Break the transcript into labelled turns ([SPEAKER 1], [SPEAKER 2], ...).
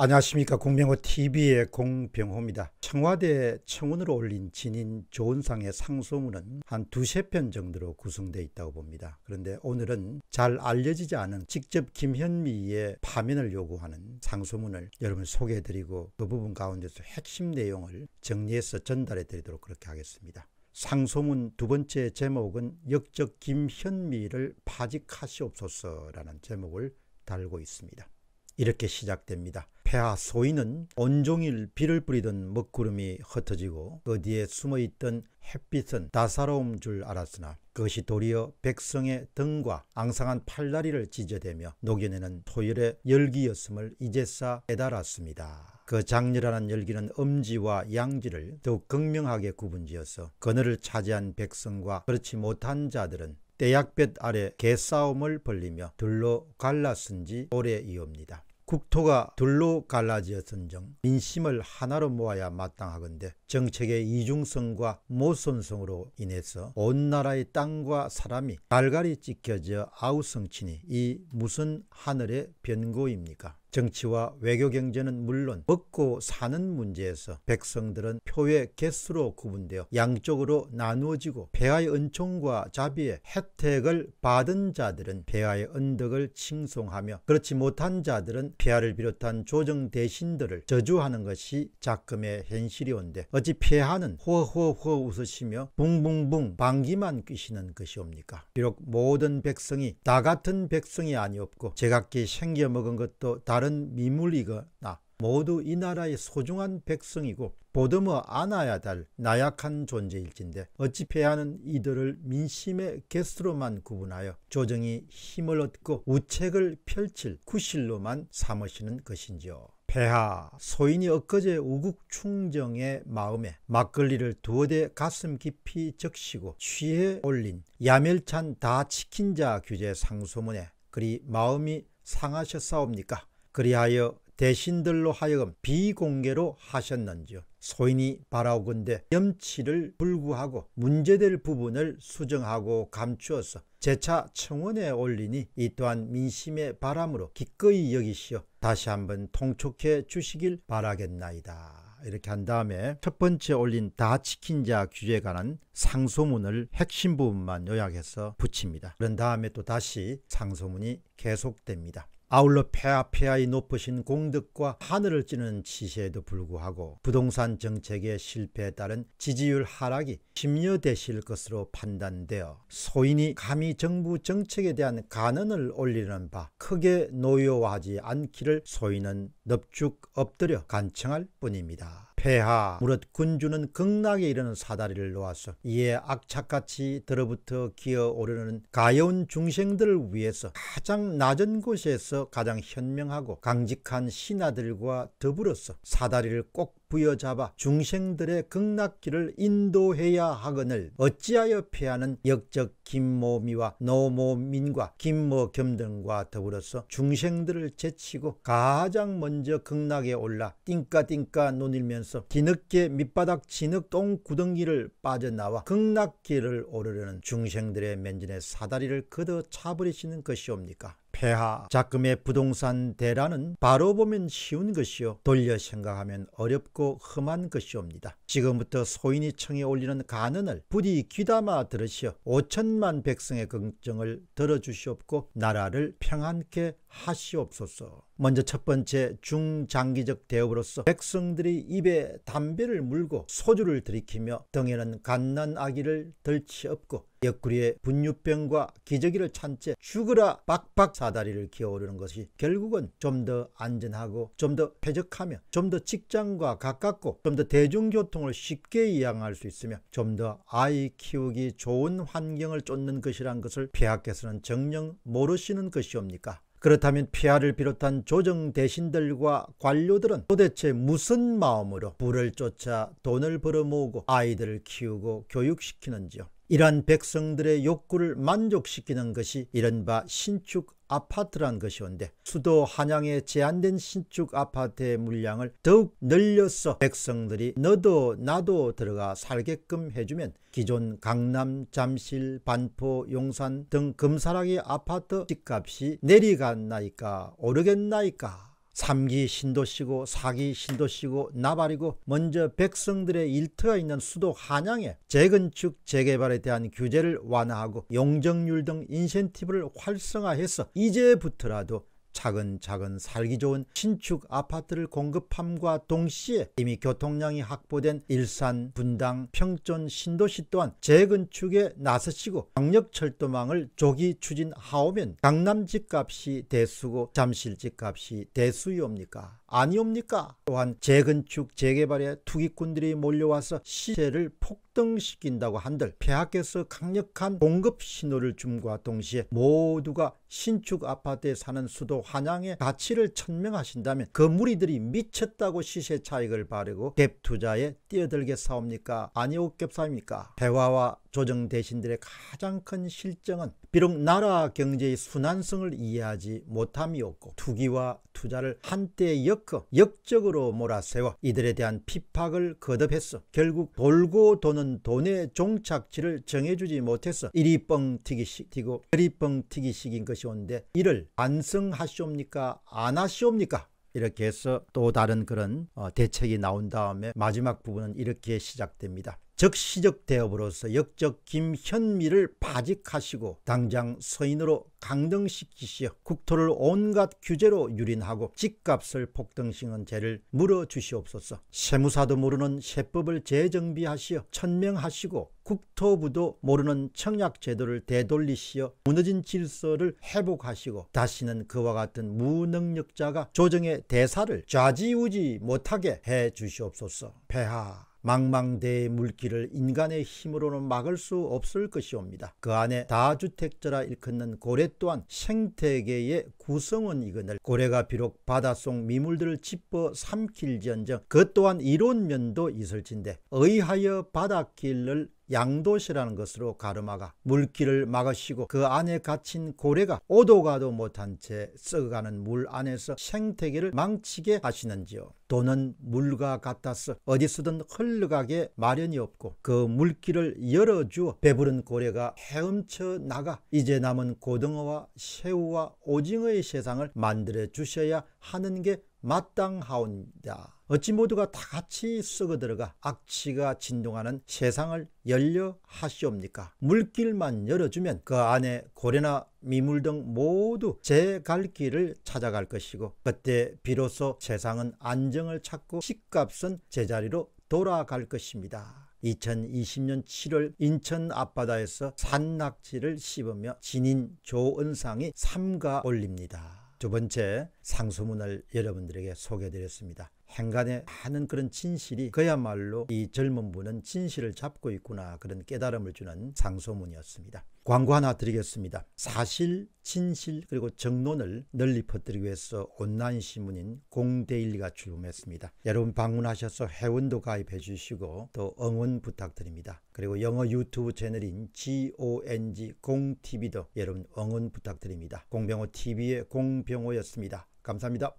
[SPEAKER 1] 안녕하십니까 공병호TV의 공병호입니다. 청와대 청원으로 올린 진인 조은상의 상소문은 한 두세 편 정도로 구성되어 있다고 봅니다. 그런데 오늘은 잘 알려지지 않은 직접 김현미의 파면을 요구하는 상소문을 여러분 소개해드리고 그 부분 가운데서 핵심 내용을 정리해서 전달해드리도록 그렇게 하겠습니다. 상소문 두 번째 제목은 역적 김현미를 파직하시옵소서라는 제목을 달고 있습니다. 이렇게 시작됩니다. 폐하 소인은 온종일 비를 뿌리던 먹구름이 흩어지고 어디에 그 숨어있던 햇빛은 다사로움줄 알았으나 그것이 도리어 백성의 등과 앙상한 팔다리를 지져대며 녹여내는 토열의 열기였음을 이제사 깨달았습니다. 그 장렬하는 열기는 음지와 양지를 더욱 극명하게 구분지어서 그늘을 차지한 백성과 그렇지 못한 자들은 때약볕 아래 개싸움을 벌리며 둘로 갈라쓴 지 오래이옵니다. 국토가 둘로 갈라지었은정 민심을 하나로 모아야 마땅하건대 정책의 이중성과 모순성으로 인해서 온 나라의 땅과 사람이 갈갈이 찢겨져 아우성치니 이 무슨 하늘의 변고입니까? 정치와 외교 경제는 물론 먹고 사는 문제에서 백성들은 표의 개수로 구분되어 양쪽으로 나누어지고 폐하의 은총과 자비의 혜택을 받은 자들은 폐하의 언덕을 칭송하며 그렇지 못한 자들은 폐하를 비롯한 조정 대신들을 저주하는 것이 작금의 현실이온데 어찌 폐하는 호호호 웃으시며 붕붕붕 방귀만 뀌시는 것이옵니까 비록 모든 백성이 다 같은 백성이 아니었고 제각기 생겨먹은 것도 다 다른 미물이거나 모두 이 나라의 소중한 백성이고 보듬어 안아야 될 나약한 존재일진데 어찌 폐하는 이들을 민심의 게수로만 구분하여 조정이 힘을 얻고 우책을 펼칠 구실로만 삼으시는 것인지요. 폐하 소인이 엊그제 우국 충정의 마음에 막걸리를 두어대 가슴 깊이 적시고 취해 올린 야멸찬 다 치킨자 규제 상소문에 그리 마음이 상하셨사옵니까? 그리하여 대신들로 하여금 비공개로 하셨는지요. 소인이 바라오건대 염치를 불구하고 문제될 부분을 수정하고 감추어서 재차 청원에 올리니 이 또한 민심의 바람으로 기꺼이 여기시어 다시 한번 통촉해 주시길 바라겠나이다. 이렇게 한 다음에 첫 번째 올린 다치킨자 규제에 관한 상소문을 핵심 부분만 요약해서 붙입니다. 그런 다음에 또 다시 상소문이 계속됩니다. 아울러 폐하폐하의 높으신 공덕과 하늘을 찌는 지시에도 불구하고 부동산 정책의 실패에 따른 지지율 하락이 심려되실 것으로 판단되어 소인이 감히 정부 정책에 대한 간언을 올리는 바 크게 노여워하지 않기를 소인은 넙죽 엎드려 간청할 뿐입니다. 폐하 무릇 군주는 극락에 이르는 사다리를 놓았어 이에 악착같이 들어부터 기어오르는 가여운 중생들을 위해서 가장 낮은 곳에서 가장 현명하고 강직한 신하들과 더불어서 사다리를 꼭 부여잡아 중생들의 극락길을 인도해야 하거늘 어찌하여 피하는 역적 김모미와 노모민과 김모겸 등과 더불어서 중생들을 제치고 가장 먼저 극락에 올라 띵까띵까 논일면서 뒤늦게 밑바닥 진흙 똥구덩이를 빠져나와 극락길을 오르려는 중생들의 면전에 사다리를 걷어 차버리시는 것이옵니까 폐하, 작금의 부동산 대란은 바로 보면 쉬운 것이요 돌려 생각하면 어렵고 험한 것이옵니다. 지금부터 소인이 청해 올리는 간언을 부디 귀담아 들으시어 오천만 백성의 걱정을 들어주시옵고 나라를 평안케 하시옵소서. 먼저 첫 번째 중장기적 대업으로서 백성들이 입에 담배를 물고 소주를 들이키며 등에는 갓난 아기를 들치업고 옆구리에 분유병과 기저귀를 찬 채 죽으라 박박 사다리를 기어오르는 것이 결국은 좀 더 안전하고 좀 더 쾌적하며 좀 더 직장과 가깝고 좀 더 대중교통을 쉽게 이용할 수 있으며 좀 더 아이 키우기 좋은 환경을 쫓는 것이란 것을 폐하께서는 정녕 모르시는 것이옵니까? 그렇다면 피하를 비롯한 조정 대신들과 관료들은 도대체 무슨 마음으로 불을 쫓아 돈을 벌어모으고 아이들을 키우고 교육시키는지요. 이러한 백성들의 욕구를 만족시키는 것이 이른바 신축 아파트란 것이온데 수도 한양에 제한된 신축 아파트의 물량을 더욱 늘려서 백성들이 너도 나도 들어가 살게끔 해주면 기존 강남, 잠실, 반포, 용산 등 금사락의 아파트 집값이 내리갔나이까 오르겠나이까 3기 신도시고 4기 신도시고 나발이고 먼저 백성들의 일터에 있는 수도 한양에 재건축 재개발에 대한 규제를 완화하고 용적률 등 인센티브를 활성화해서 이제부터라도 차근차근 살기 좋은 신축 아파트를 공급함과 동시에 이미 교통량이 확보된 일산, 분당, 평촌 신도시 또한 재건축에 나서시고 강력철도망을 조기 추진하오면 강남 집값이 대수고 잠실 집값이 대수이옵니까? 아니옵니까? 또한 재건축 재개발에 투기꾼들이 몰려와서 시세를 폭등시킨다고 한들 폐하께서 강력한 공급 신호를 줌과 동시에 모두가 신축 아파트에 사는 수도 한양의 가치를 천명하신다면 그 무리들이 미쳤다고 시세 차익을 바르고 갭 투자에 뛰어들게 사옵니까? 아니오 갭사입니까? 대화와 조정 대신들의 가장 큰 실정은 비록 나라 경제의 순환성을 이해하지 못함이었고 투기와 투자를 한때 엮어 역적으로 몰아세워 이들에 대한 핍박을 거듭했어 결국 돌고 도는 돈의 종착지를 정해주지 못해서 이리 뻥튀기식 이고 저리 뻥튀기식인 것이 온데 이를 반성하시옵니까 안 하시옵니까 이렇게 해서 또 다른 그런 어, 대책이 나온 다음에 마지막 부분은 이렇게 시작됩니다. 적시적 대업으로서 역적 김현미를 파직하시고 당장 서인으로 강등시키시어 국토를 온갖 규제로 유린하고 집값을 폭등시킨 죄를 물어주시옵소서 세무사도 모르는 세법을 재정비하시어 천명하시고 국토부도 모르는 청약제도를 되돌리시어 무너진 질서를 회복하시고 다시는 그와 같은 무능력자가 조정의 대사를 좌지우지 못하게 해주시옵소서 폐하 망망대의 물길을 인간의 힘으로는 막을 수 없을 것이옵니다. 그 안에 다주택자라 일컫는 고래 또한 생태계의 구성원이거늘 고래가 비록 바닷속 미물들을 집어 삼킬지언정 그 또한 이론 면도 있을진데 의하여 바닷길을 양도시라는 것으로 가르마가 물길을 막으시고 그 안에 갇힌 고래가 오도 가도 못한 채 썩어가는 물 안에서 생태계를 망치게 하시는지요. 돈은 물과 같아서 어디서든 흘러가게 마련이 없고 그 물길을 열어주어 배부른 고래가 헤엄쳐 나가 이제 남은 고등어와 새우와 오징어의 세상을 만들어 주셔야 하는 게 마땅하옵니다. 어찌 모두가 다 같이 썩어 들어가 악취가 진동하는 세상을 열려 하시옵니까? 물길만 열어주면 그 안에 고래나 미물 등 모두 제 갈 길을 찾아갈 것이고 그때 비로소 세상은 안정을 찾고 식값은 제자리로 돌아갈 것입니다. 2020년 7월 인천 앞바다에서 산낙지를 씹으며 진인 조은상이 삼가 올립니다. 두 번째 상소문을 여러분들에게 소개드렸습니다. 해 행간에 하는 그런 진실이 그야말로 이 젊은 분은 진실을 잡고 있구나 그런 깨달음을 주는 상소문이었습니다. 광고 하나 드리겠습니다. 사실, 진실, 그리고 정론을 널리 퍼뜨리기 위해서 온라인신문인 공데일리가 출범했습니다. 여러분 방문하셔서 회원도 가입해 주시고 또 응원 부탁드립니다. 그리고 영어 유튜브 채널인 GONG 공TV도 여러분 응원 부탁드립니다. 공병호TV의 공병호였습니다. 감사합니다.